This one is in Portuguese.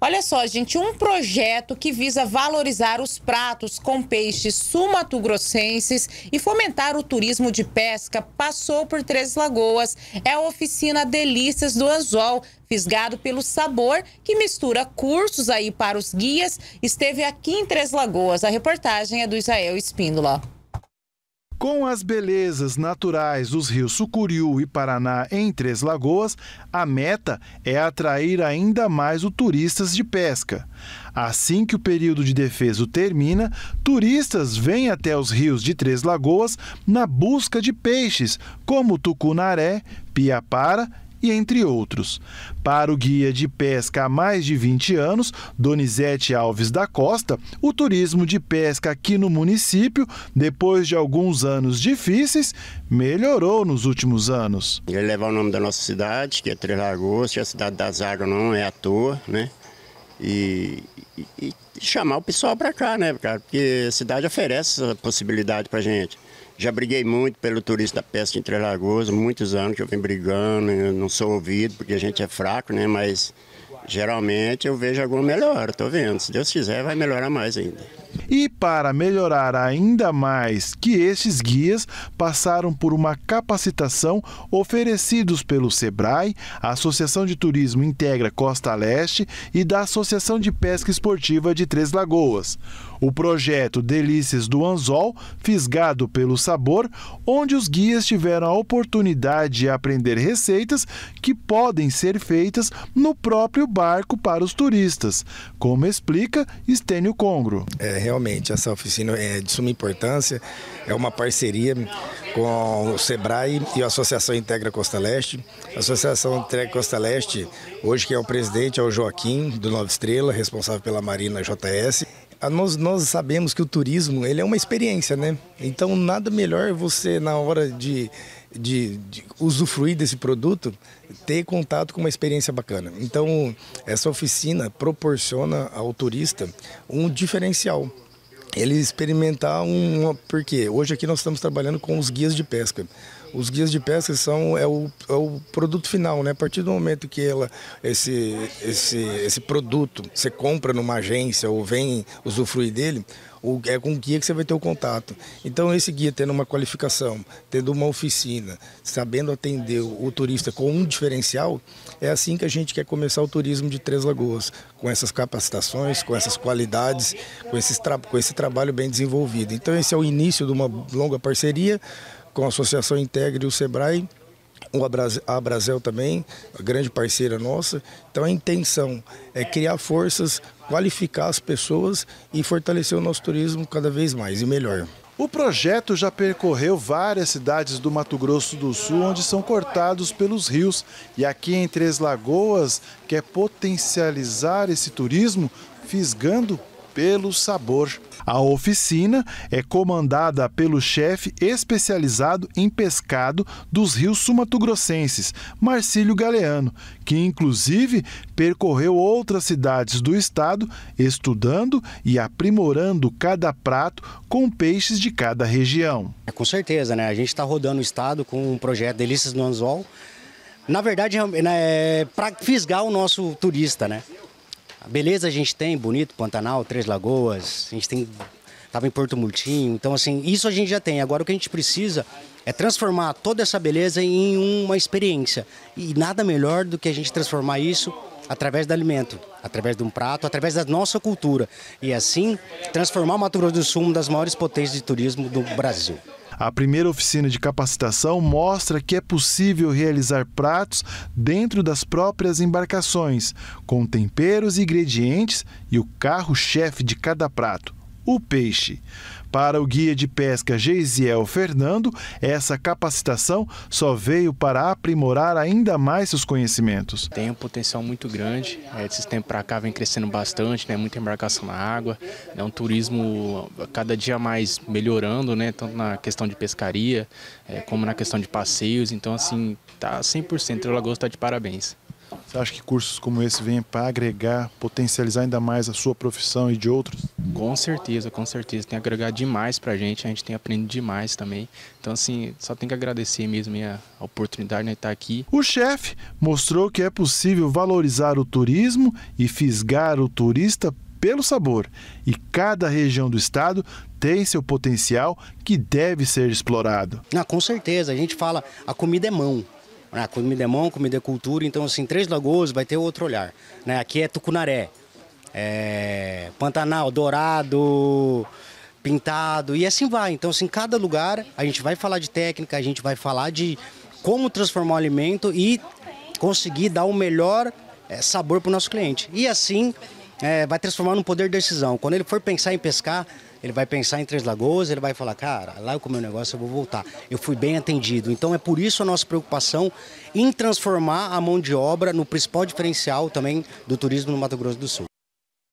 Olha só, gente, um projeto que visa valorizar os pratos com peixes sumatogrossenses e fomentar o turismo de pesca passou por Três Lagoas. É a oficina Delícias do Anzol, fisgado pelo sabor, que mistura cursos aí para os guias, esteve aqui em Três Lagoas. A reportagem é do Israel Espíndola. Com as belezas naturais dos rios Sucuriú e Paraná em Três Lagoas, a meta é atrair ainda mais os turistas de pesca. Assim que o período de defeso termina, turistas vêm até os rios de Três Lagoas na busca de peixes, como tucunaré, piapara e entre outros. Para o guia de pesca há mais de 20 anos, Donizete Alves da Costa, o turismo de pesca aqui no município, depois de alguns anos difíceis, melhorou nos últimos anos. Ele leva o nome da nossa cidade, que é Três Lagoas, que é a cidade das águas não é à toa, né? E, e, e chamar o pessoal para cá, né, cara? Porque a cidade oferece essa possibilidade para gente. Já briguei muito pelo turista pesca em Três Lagoas, muitos anos que eu venho brigando, eu não sou ouvido, porque a gente é fraco, né? Mas geralmente eu vejo alguma melhora, estou vendo. Se Deus quiser, vai melhorar mais ainda. E para melhorar ainda mais que estes guias passaram por uma capacitação oferecidos pelo SEBRAE, a Associação de Turismo Integra Costa Leste e da Associação de Pesca Esportiva de Três Lagoas. O projeto Delícias do Anzol, fisgado pelo sabor, onde os guias tiveram a oportunidade de aprender receitas que podem ser feitas no próprio barco para os turistas, como explica Estênio Congro. É, realmente realmente essa oficina é de suma importância, é uma parceria com o SEBRAE e a Associação Integra Costa Leste. A Associação Integra Costa Leste, hoje que é o presidente é o Joaquim, do Nova Estrela, responsável pela Marina JS. Ah, nós, nós, sabemos que o turismo ele é uma experiência, né? Então nada melhor você, na hora de, de, de usufruir desse produto, ter contato com uma experiência bacana. Então essa oficina proporciona ao turista um diferencial ele experimentar uma. Porque hoje aqui nós estamos trabalhando com os guias de pesca os guias de pesca são é o, é o produto final, né? A partir do momento que ela esse, esse, esse produto você compra numa agência ou vem usufruir dele, o, é com o guia que você vai ter o contato. Então esse guia tendo uma qualificação, tendo uma oficina, sabendo atender o, o turista com um diferencial, é assim que a gente quer começar o turismo de Três Lagoas, com essas capacitações, com essas qualidades, com, esses com esse trabalho bem desenvolvido. Então esse é o início de uma longa parceria com a Associação Integre e o SEBRAE, a Abrazel também, grande parceira nossa. Então a intenção é criar forças, qualificar as pessoas e fortalecer o nosso turismo cada vez mais e melhor. O projeto já percorreu várias cidades do Mato Grosso do Sul, onde são cortados pelos rios. E aqui em Três Lagoas quer é potencializar esse turismo, fisgando pelo sabor. A oficina é comandada pelo chefe especializado em pescado dos rios sumatogrossenses, Marcílio Galeano, que inclusive percorreu outras cidades do estado estudando e aprimorando cada prato com peixes de cada região. É, com certeza, né? A gente está rodando o estado com um projeto Delícias no Anzol. Na verdade, né, é para fisgar o nosso turista, né? Beleza a gente tem, bonito, Pantanal, Três Lagoas, a gente tem estava em Porto Murtinho. Então, assim, isso a gente já tem. Agora, o que a gente precisa é transformar toda essa beleza em uma experiência. E nada melhor do que a gente transformar isso através do alimento, através de um prato, através da nossa cultura. E, assim, transformar o Mato Grosso do Sul uma das maiores potências de turismo do Brasil. A primeira oficina de capacitação mostra que é possível realizar pratos dentro das próprias embarcações, com temperos e ingredientes e o carro-chefe de cada prato o peixe. Para o guia de pesca Geisiel Fernando, essa capacitação só veio para aprimorar ainda mais seus conhecimentos. Tem um potencial muito grande, é, esses tempos para cá vem crescendo bastante, né, muita embarcação na água, é né, um turismo cada dia mais melhorando, né, tanto na questão de pescaria é, como na questão de passeios, então assim, tá 100%, o Lagosta está de parabéns. Você acha que cursos como esse vêm para agregar, potencializar ainda mais a sua profissão e de outros? Com certeza, com certeza. Tem agregado demais para a gente, a gente tem aprendido demais também. Então, assim, só tem que agradecer mesmo a oportunidade né, de estar aqui. O chefe mostrou que é possível valorizar o turismo e fisgar o turista pelo sabor. E cada região do estado tem seu potencial que deve ser explorado. Ah, com certeza, a gente fala, a comida é mão. Né? Comida é mão, comida é cultura, então assim, Três Lagoas vai ter outro olhar. Né? Aqui é Tucunaré, é Pantanal, Dourado, Pintado, e assim vai. Então assim, cada lugar a gente vai falar de técnica, a gente vai falar de como transformar o alimento e conseguir dar o melhor é, sabor para o nosso cliente. E assim é, vai transformar num poder de decisão. Quando ele for pensar em pescar, ele vai pensar em Três Lagoas, ele vai falar, cara, lá eu comi um negócio, eu vou voltar. Eu fui bem atendido. Então é por isso a nossa preocupação em transformar a mão de obra no principal diferencial também do turismo no Mato Grosso do Sul.